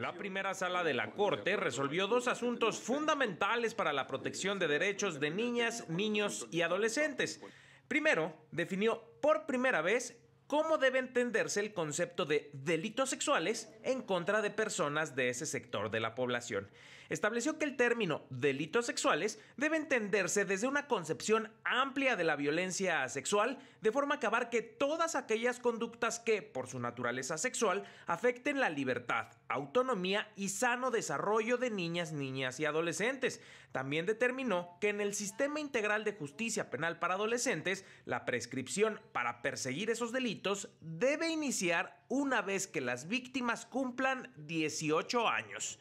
La primera sala de la Corte resolvió dos asuntos fundamentales para la protección de derechos de niñas, niños y adolescentes. Primero, definió por primera vez cómo debe entenderse el concepto de delitos sexuales en contra de personas de ese sector de la población. Estableció que el término delitos sexuales debe entenderse desde una concepción amplia de la violencia sexual, de forma que abarque todas aquellas conductas que, por su naturaleza sexual, afecten la libertad, autonomía y sano desarrollo de niñas, niñas y adolescentes. También determinó que en el sistema integral de justicia penal para adolescentes, la prescripción para perseguir esos delitos debe iniciar una vez que las víctimas cumplan 18 años.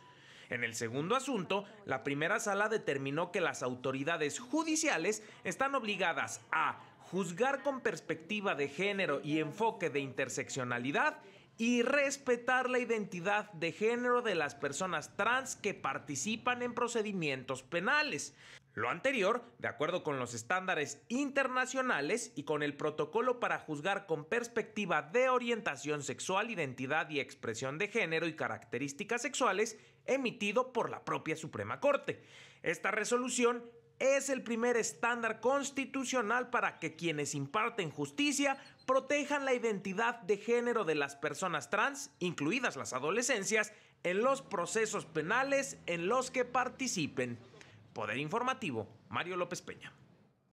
En el segundo asunto, la primera sala determinó que las autoridades judiciales están obligadas a juzgar con perspectiva de género y enfoque de interseccionalidad y respetar la identidad de género de las personas trans que participan en procedimientos penales. Lo anterior, de acuerdo con los estándares internacionales y con el protocolo para juzgar con perspectiva de orientación sexual, identidad y expresión de género y características sexuales, emitido por la propia Suprema Corte. Esta resolución es el primer estándar constitucional para que quienes imparten justicia protejan la identidad de género de las personas trans, incluidas las adolescencias, en los procesos penales en los que participen. Poder Informativo, Mario López Peña.